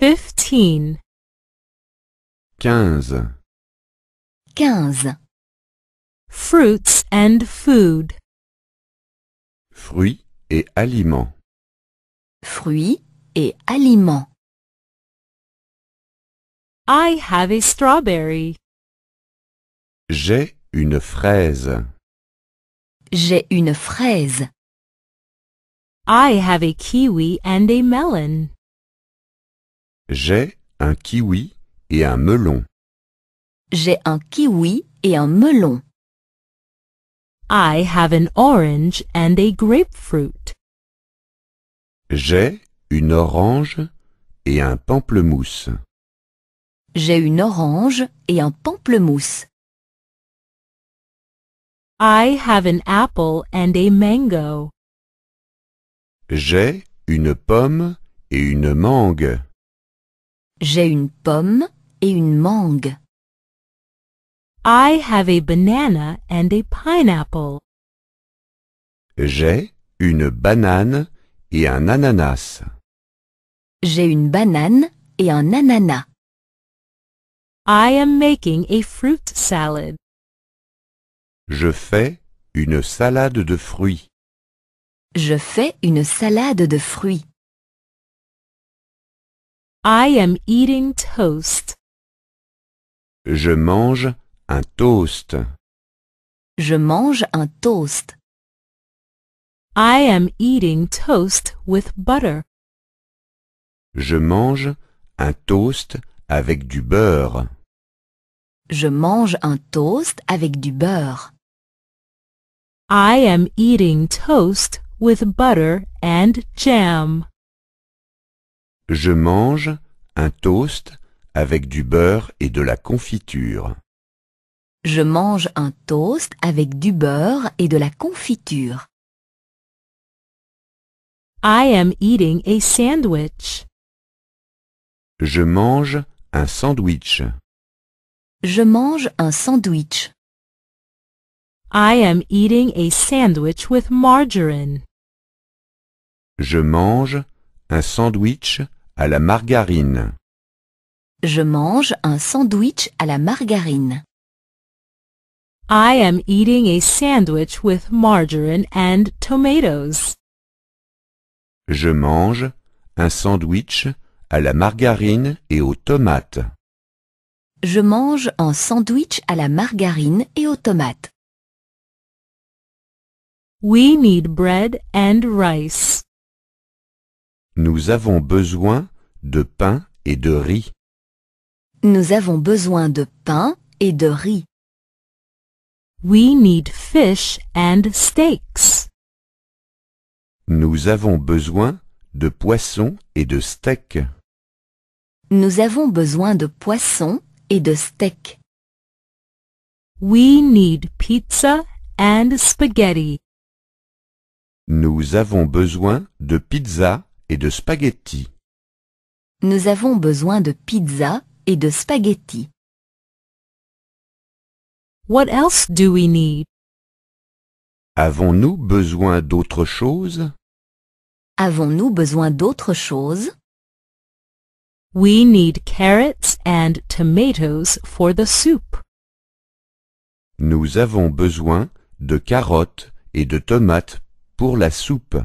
Fifteen. Quinze. Quinze. Fruits and food. Fruits et aliments. Fruits et aliments. I have a strawberry. J'ai une fraise. J'ai une fraise. I have a kiwi and a melon. J'ai un kiwi et un melon. J'ai un kiwi et un melon. I have an orange and a grapefruit. J'ai une orange et un pamplemousse. J'ai une orange et un pamplemousse. I have an apple and a mango. J'ai une pomme et une mangue. J'ai une pomme et une mangue. I have a banana and a pineapple. J'ai une banane et un ananas. J'ai une banane et un ananas. I am making a fruit salad. Je fais une salade de fruits. Je fais une salade de fruits. I am eating toast. Je mange un toast. Je mange un toast. I am eating toast with butter. Je mange un toast avec du beurre. Je mange un toast avec du beurre. I am eating toast with butter and jam. Je mange un toast avec du beurre et de la confiture. Je mange un toast avec du beurre et de la confiture. I am eating a sandwich. Je mange un sandwich. Je mange un sandwich. I am eating a sandwich with margarine. Je mange un sandwich à la margarine. Je mange un sandwich à la margarine. I am eating a sandwich with margarine and tomatoes. Je mange un sandwich à la margarine et aux tomates. Je mange un sandwich à la margarine et aux tomates. We need bread and rice. Nous avons besoin de pain et de riz. Nous avons besoin de pain et de riz. We need fish and steaks. Nous avons besoin de poisson et de steaks. Nous avons besoin de poisson et de steaks. We need pizza and spaghetti. Nous avons besoin de pizza de spaghettis. Nous avons besoin de pizza et de spaghettis. What else do we need? Avons-nous besoin d'autre chose? Avons-nous besoin d'autre chose? We need carrots and tomatoes for the soup. Nous avons besoin de carottes et de tomates pour la soupe.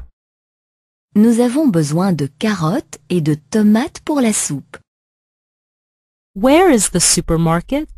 Nous avons besoin de carottes et de tomates pour la soupe. Where is the supermarket?